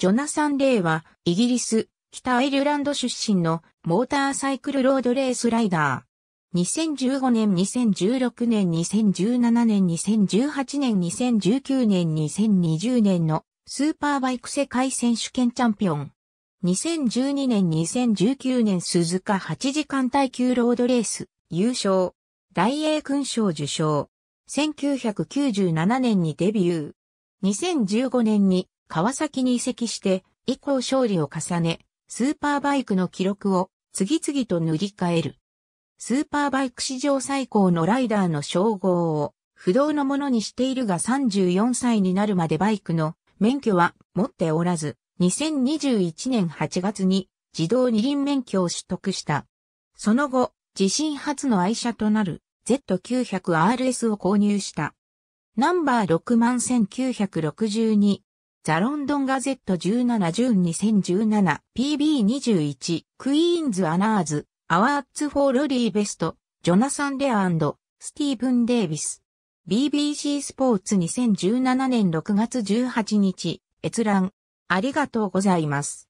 ジョナサン・レイは、イギリス、北アイルランド出身のモーターサイクルロードレースライダー。2015年、2016年、2017年、2018年、2019年、2020年のスーパーバイク世界選手権チャンピオン。2012年、2019年鈴鹿8時間耐久ロードレース優勝。大英勲章受賞。1997年にデビュー。2015年に川崎に移籍して以降勝利を重ね、スーパーバイクの記録を次々と塗り替える。スーパーバイク史上最高のライダーの称号を不動のものにしているが34歳になるまでバイクの免許は持っておらず、2021年8月に自動二輪免許を取得した。その後、自身初の愛車となる Z900RS を購入した。ナンバー61962ザ・ロンドン・ガゼット17ジューン 2017PB21 クイーンズ・アナーズアワーツ・フォー・ルリー・ベストジョナサン・レアスティーブン・デイビス BBC スポーツ2017年6月18日閲覧ありがとうございます。